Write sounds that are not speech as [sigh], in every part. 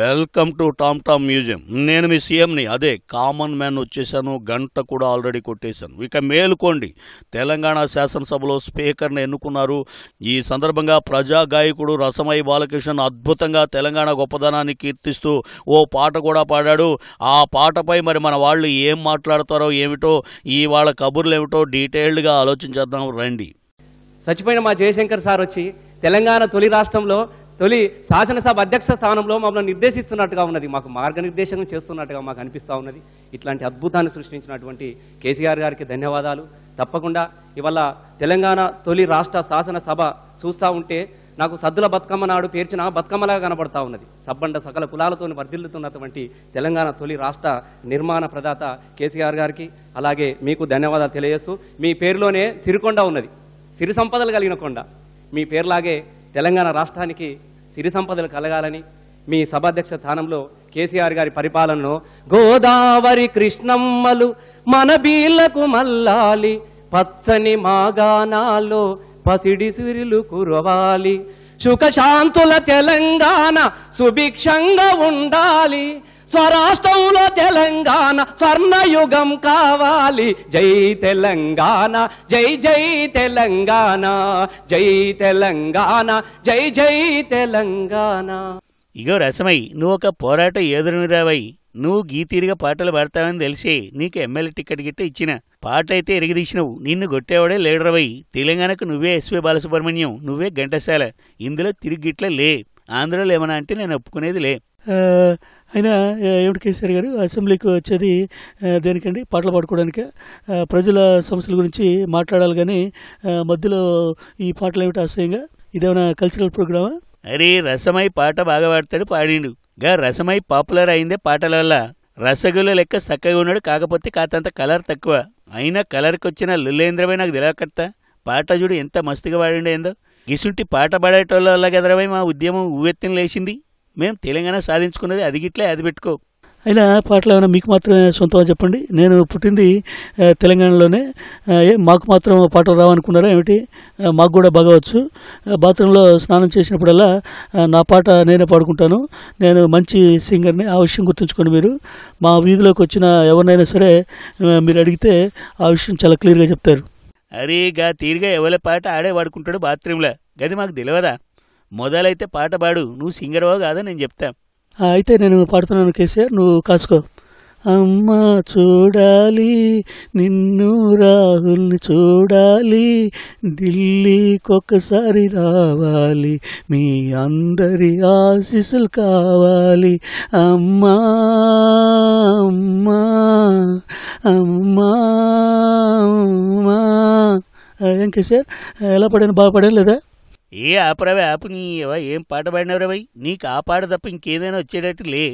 welcome to tom tom museum నేను మీ సీఎంని అదే కామన్ మ్యాన్ వచ్చేసాను గంట కూడా ఆల్రెడీ కొట్టేశాను ఇక మేలుకోండి తెలంగాణ శాసనసభలో స్పీకర్ని ఎన్నుకున్నారు ఈ సందర్భంగా ప్రజా గాయకుడు రసమై బాలకృష్ణన్ అద్భుతంగా తెలంగాణ గొప్పదనాన్ని కీర్తిస్తూ ఓ పాట కూడా పాడాడు ఆ పాటపై మరి మన వాళ్ళు ఏం మాట్లాడతారో ఏమిటో ఈ వాళ్ళ కబుర్లు ఏమిటో డీటెయిల్డ్గా ఆలోచించేద్దాం రండి చచ్చిపోయిన మా జయశంకర్ సార్ వచ్చి తెలంగాణ తొలి రాష్ట్రంలో తొలి శాసనసభ అధ్యక్ష స్థానంలో మమ్మల్ని నిర్దేశిస్తున్నట్టుగా ఉన్నది మాకు మార్గనిర్దేశం చేస్తున్నట్టుగా మాకు అనిపిస్తూ ఉన్నది ఇట్లాంటి అద్భుతాన్ని సృష్టించినటువంటి కేసీఆర్ గారికి ధన్యవాదాలు తప్పకుండా ఇవాళ తెలంగాణ తొలి రాష్ట్ర శాసనసభ చూస్తూ ఉంటే నాకు సద్దుల బతుకమ్మ నాడు పేర్చిన బతుకమ్మలాగా కనబడతా ఉన్నది సబ్బండ సకల కులాలతో వర్ధిల్లుతున్నటువంటి తెలంగాణ తొలి రాష్ట్ర నిర్మాణ ప్రదాత కేసీఆర్ గారికి అలాగే మీకు ధన్యవాదాలు తెలియజేస్తూ మీ పేరులోనే సిరికొండ ఉన్నది సిరి సంపదలు కలిగిన కొండ మీ పేరులాగే తెలంగాణ రాష్ట్రానికి సిరి సంపదలు కలగాలని మీ సభాధ్యక్ష స్థానంలో కేసీఆర్ గారి పరిపాలనలో గోదావరి కృష్ణమ్మలు మన బీళ్లకు మల్లాలి పచ్చని మాగానాలో పసిడి సిరిలు కురవాలి సుఖశాంతుల తెలంగాణ సుభిక్షంగా ఉండాలి స్వరాష్ట్రంలో తెలంగాణ స్వర్ణయుగం కావాలి జై తెలంగాణ జై జై తెలంగాణ జై తెలంగాణ జై జై తెలంగాణ ఇగో రసమై నువ్వు ఒక పోరాట రావై నువ్వు గీతీరిగా పాటలు పాడతావని తెలిసి నీకు ఎమ్మెల్యే టికెట్ గిట్ట ఇచ్చిన పాటలైతే ఎరిగిదీసినవు నిన్ను కొట్టేవాడే లేడరవై తెలంగాణకు నువ్వే ఎస్వి బాలసుబ్రహ్మణ్యం నువ్వే ఘంటశాల ఇందులో తిరిగిట్ల లే ఆంధ్రలో ఏమన్నా అంటే నేను ఒప్పుకునేది లే అయినా ఏమిటి కేసీఆర్ గారు అసెంబ్లీకి వచ్చేది దేనికండి పాటలు పాడుకోవడానికి ప్రజల సమస్యల గురించి మాట్లాడాలి కానీ మధ్యలో ఈ పాటలు ఏమిటి అసహ్యంగా ఇదేమైనా కల్చరల్ ప్రోగ్రామా అరే రసమై పాట బాగా పాడతాడు పాడిండు గా రసమై పాపులర్ అయిందే పాటల వల్ల రసగుల్ల లెక్క చక్కగా ఉన్నాడు కాకపోతే కాతంత కలర్ తక్కువ అయినా కలర్కి వచ్చిన లుల్లేంద్రమే నాకు తెలియకర్త పాట చూడు ఎంత మస్తుగా పాడిండేందో గిసుంటి పాట పాడేటోళ్ళ వల్ల కదరమై మా ఉద్యమం ఉవ్వెత్తిన లేచింది మేము తెలంగాణ సాధించుకున్నది అది గిట్లే అది పెట్టుకో అయినా పాటలు ఏమైనా మీకు మాత్రమే సొంతం చెప్పండి నేను పుట్టింది తెలంగాణలోనే మాకు మాత్రం పాటలు రావనుకున్నారా ఏమిటి మాకు కూడా బాగవచ్చు బాత్రూంలో స్నానం చేసినప్పుడల్లా నా పాట నేనే పాడుకుంటాను నేను మంచి సింగర్ని ఆ విషయం గుర్తుంచుకోండి మీరు మా వీధిలోకి వచ్చిన ఎవరినైనా సరే మీరు అడిగితే ఆ విషయం చాలా క్లియర్గా చెప్తారు అరే గా తీరుగా ఎవరి పాట ఆడే పాడుకుంటాడు బాత్రూంలో గది మాకు తెలియదా మొదలైతే పాట పాడు నువ్వు సింగర్వో కాదని నేను చెప్తా అయితే నేను పాడుతున్నాను కేసీఆర్ నువ్వు కాసుకో అమ్మ చూడాలి నిన్ను రాహుల్ని చూడాలి ఢిల్లీకొకసారి రావాలి మీ అందరి ఆశీస్సులు కావాలి అమ్మా అమ్మా అమ్మా అమ్మా ఏం కేసీఆర్ ఎలా పడాను బాగా పడాను లేదా ఏ ఆపరవే ఆపునీయవా ఏం పాట భయ్ నీకు ఆ పాట తప్ప ఇంకేదైనా వచ్చేటట్టు లే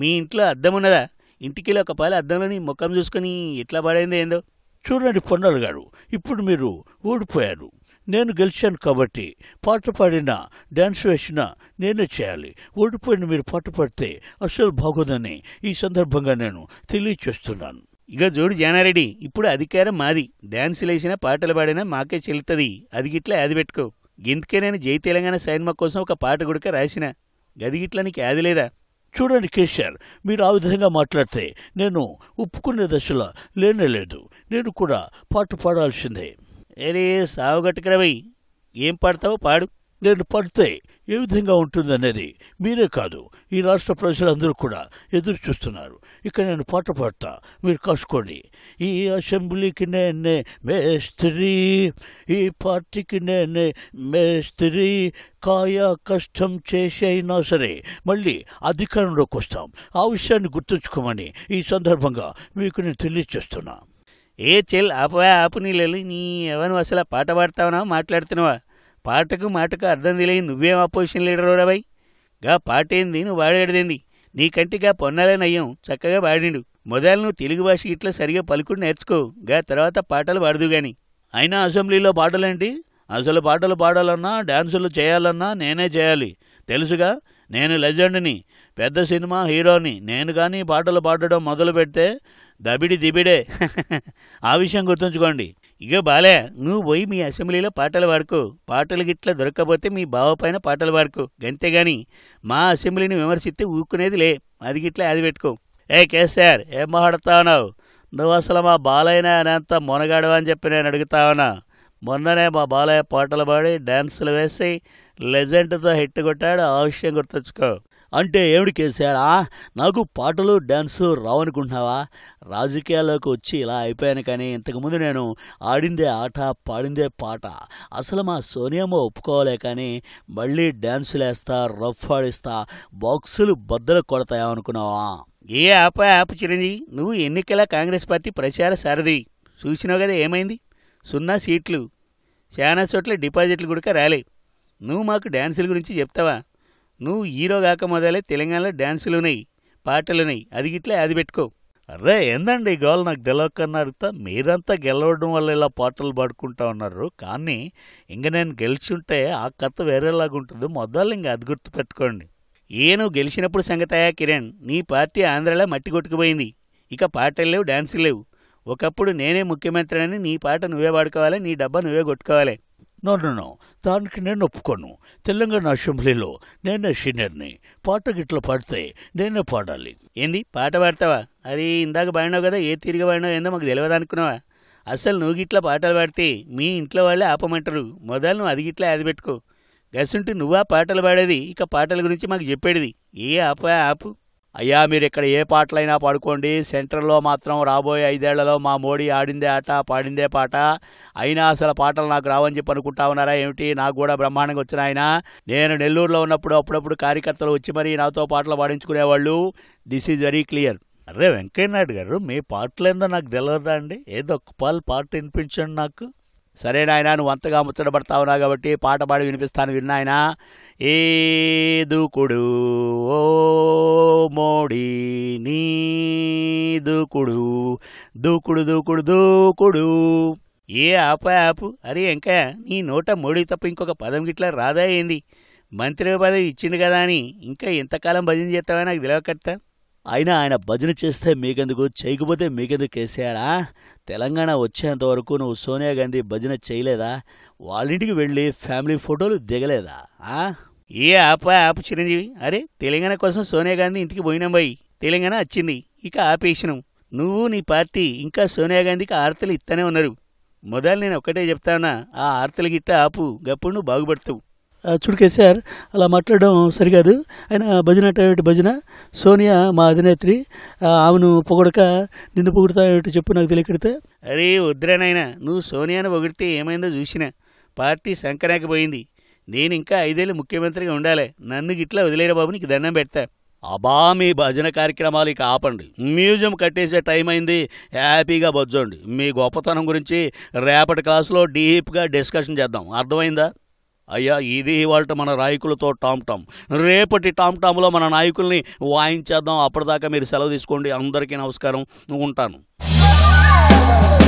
మీ ఇంట్లో అద్దం ఉన్నదా ఇంటికి ఒక పాల అద్దంలోని ముఖం చూసుకొని ఎట్లా పాడైందో ఏందో చూడండి పొన్నాలు గారు ఇప్పుడు మీరు ఓడిపోయారు నేను గెలిచాను కాబట్టి పాట పాడినా డ్యాన్స్ వేసినా నేనే చేయాలి ఓడిపోయిన మీరు పాట పాడితే అసలు బాగోదని ఈ సందర్భంగా నేను తెలియచేస్తున్నాను ఇక జోడు జానారెడ్డి ఇప్పుడు అధికారం మాది డ్యాన్సులు వేసినా పాటలు పాడినా మాకే చెల్లుతుంది అది గిట్లా అది పెట్టుకో ఇందుకే నేను జై తెలంగాణ సైన్మా కోసం ఒక పాట గుడిక రాసిన గదిగిట్ల నీకు యాది లేదా చూడండి కేసీఆర్ మీరు ఆ విధంగా మాట్లాడితే నేను ఒప్పుకునే దశలో లేనేలేదు నేను కూడా పాట పాడాల్సిందే ఏరే సావుగట్టుకురవై ఏం పాడతావో పాడు నేను పడితే ఏ విధంగా ఉంటుందనేది మీరే కాదు ఈ రాష్ట్ర ప్రజలందరూ కూడా ఎదురు చూస్తున్నారు ఇక్కడ నేను పాట పాడతా మీరు కాసుకోండి ఈ అసెంబ్లీకి నేనే మేస్త్రి ఈ పార్టీకి నేనే మేస్త్రి కాయ కష్టం చేసైనా సరే మళ్ళీ అధికారంలోకి వస్తాం ఆ విషయాన్ని గుర్తుంచుకోమని ఈ సందర్భంగా మీకు నేను తెలియచేస్తున్నా ఏ చెల్ ఆపయా ఆపు నీళ్ళు నీ ఎవరు అసలు పాట పాడతావునా మాట్లాడుతున్నావా పాటకు మాటకు అర్థం తెలియని నువ్వేం అపోజిషన్ లీడర్ రావై గా పాటేంది నువ్వు వాడాడిదేంది నీకంటిగా పొన్నాలేనయ్యం చక్కగా వాడిండు మొదలు నువ్వు తెలుగు భాష ఇట్లా సరిగా పలుకుడు నేర్చుకో గా తర్వాత పాటలు పాడదు గాని అయినా అసెంబ్లీలో పాటలేంటి అసలు పాటలు పాడాలన్నా డ్యాన్సులు చేయాలన్నా నేనే చేయాలి తెలుసుగా నేను లెజెండ్ని పెద్ద సినిమా హీరోని నేను కానీ పాటలు పాడడం మొదలు పెడితే దబిడి దిబిడే [laughs] ఆ విషయం గుర్తుంచుకోండి ఇక బాలే నువ్వు పోయి మీ అసెంబ్లీలో పాటలు పాడుకో పాటలు గిట్ల దొరకపోతే మీ బావ పైన పాటలు పాడుకో గంతేగాని మా అసెంబ్లీని విమర్శిస్తే ఊక్కునేది లే అది గిట్ల అది పెట్టుకో ఏ కేసీఆర్ ఏం ఉన్నావు నువ్వు అసలు మా బాలయ్యన అనేంత మొనగాడవా అని చెప్పి నేను అడుగుతా ఉన్నా మొన్ననే మా బాలయ్య పాటలు పాడి డ్యాన్సులు వేసి లెజెండ్తో హిట్ కొట్టాడు ఆ విషయం గుర్తొచ్చుకో అంటే ఏమిటి కేసారా నాకు పాటలు డ్యాన్సు రావనుకుంటున్నావా రాజకీయాల్లోకి వచ్చి ఇలా అయిపోయాను కానీ ఇంతకుముందు నేను ఆడిందే ఆట పాడిందే పాట అసలు మా సోనియామ్మ ఒప్పుకోవాలి కానీ మళ్ళీ డ్యాన్సులు వేస్తా రఫ్ ఆడిస్తా బాక్సులు బద్దలు కొడతాయనుకున్నావా ఏ యాప్ యాప్ చిరంజీవి నువ్వు ఎన్నికల కాంగ్రెస్ పార్టీ ప్రచార సారథి చూసినావు కదా ఏమైంది సున్నా సీట్లు చాలా చోట్ల డిపాజిట్లు కూడా రాలే నువ్వు మాకు డ్యాన్సుల గురించి చెప్తావా నువ్వు హీరో కాక మొదలే తెలంగాణలో డ్యాన్సులు ఉన్నాయి పాటలు ఉన్నాయి అది గిట్లే అది పెట్టుకో అరే ఏందండి గోల్ నాకు తెలవకన్నా అడుగుతా మీరంతా గెలవడం వల్ల ఇలా పాటలు పాడుకుంటా ఉన్నారు కానీ ఇంక నేను గెలిచుంటే ఆ కథ వేరేలాగా ఉంటుంది మొదలు ఇంక అది గుర్తుపెట్టుకోండి ఏ నువ్వు గెలిచినప్పుడు సంగతయా కిరణ్ నీ పార్టీ ఆంధ్రలో మట్టి కొట్టుకుపోయింది ఇక పాటలు లేవు డ్యాన్సులు లేవు ఒకప్పుడు నేనే ముఖ్యమంత్రి అని నీ పాట నువ్వే పాడుకోవాలి నీ డబ్బా నువ్వే కొట్టుకోవాలి నో దానికి నేను ఒప్పుకోను తెలంగాణ అసెంబ్లీలో నేనే సీనియర్ని పాట గిట్ల పాడితే నేనే పాడాలి ఏంది పాట పాడతావా అరే ఇందాక పాడినావు కదా ఏ తిరిగి పాడినావు ఏందో మాకు తెలియదు అనుకున్నావా అసలు నువ్వు గిట్లా పాటలు పాడితే మీ ఇంట్లో వాళ్ళే ఆపమంటారు మొదలు నువ్వు అది గిట్లా అది పెట్టుకో గసుంటి నువ్వా పాటలు పాడేది ఇక పాటల గురించి మాకు చెప్పేది ఏ ఆపా ఆపు అయ్యా మీరు ఇక్కడ ఏ పాటలైనా పాడుకోండి సెంటర్లో మాత్రం రాబోయే ఐదేళ్లలో మా మోడీ ఆడిందే ఆట పాడిందే పాట అయినా అసలు పాటలు నాకు రావని చెప్పి అనుకుంటా ఉన్నారా ఏమిటి నాకు కూడా బ్రహ్మాండంగా వచ్చిన ఆయన నేను నెల్లూరులో ఉన్నప్పుడు అప్పుడప్పుడు కార్యకర్తలు వచ్చి మరీ నాతో పాటలు పాడించుకునేవాళ్ళు దిస్ ఈజ్ వెరీ క్లియర్ అరే వెంకయ్యనాయుడు గారు మీ పాటలేందో నాకు తెలియదా అండి ఏదో ఒక్క పాలు పాట వినిపించండి నాకు సరే నాయన నువ్వు అంతగా ముచ్చటపడతా ఉన్నావు కాబట్టి పాట పాడి వినిపిస్తాను విన్నాయన ఏ దూకుడు ఓ మోడి నీ దూకుడు దూకుడు దూకుడు దూకుడు ఏ ఆప ఆపు అరే ఇంకా నీ నోట మోడీ తప్ప ఇంకొక పదం గిట్లా రాదా ఏంది మంత్రి పదవి ఇచ్చిండు కదా అని ఇంకా ఎంతకాలం భజన చేస్తావా నాకు తెలియకట్టా అయినా ఆయన భజన చేస్తే మీకెందుకు చేయకపోతే మీకెందుకు కేసీఆరా తెలంగాణ వచ్చేంత వరకు నువ్వు సోనియా గాంధీ భజన చేయలేదా వాళ్ళింటికి వెళ్ళి ఫ్యామిలీ ఫోటోలు దిగలేదా ఏ ఆప ఆప చిరంజీవి అరే తెలంగాణ కోసం సోనియా గాంధీ ఇంటికి పోయినాం బాయి తెలంగాణ వచ్చింది ఇక ఆపేసినాం నువ్వు నీ పార్టీ ఇంకా సోనియా గాంధీకి ఆర్తలు ఇస్తానే ఉన్నారు మొదలు నేను ఒక్కటే చెప్తానా ఆ ఆర్తలు గిట్ట ఆపు గప్పుడు నువ్వు బాగుపడతావు చూడు సార్ అలా మాట్లాడడం సరికాదు ఆయన భజన అంటే భజన సోనియా మా అధినేత్రి ఆమెను పొగడక నిన్ను పొగుడతాడు చెప్పు నాకు తెలియకడితే అరే వద్దరేనాయన నువ్వు సోనియాను పొగిడితే ఏమైందో చూసినా పార్టీ సంకరాకి పోయింది నేను ఇంకా ఐదేళ్ళు ముఖ్యమంత్రిగా ఉండాలి నన్ను గిట్లా వదిలేరా బాబు నీకు దండం పెడతా అబా మీ భజన కార్యక్రమాలు ఇక ఆపండి మ్యూజియం కట్టేసే టైం అయింది హ్యాపీగా బొజ్జండి మీ గొప్పతనం గురించి రేపటి క్లాసులో డీప్గా డిస్కషన్ చేద్దాం అర్థమైందా అయ్యా ఇది ఇవాళ మన నాయకులతో టామ్ టామ్ రేపటి టామ్ టామ్లో మన నాయకుల్ని వాయించేద్దాం అప్పటిదాకా మీరు సెలవు తీసుకోండి అందరికీ నమస్కారం ఉంటాను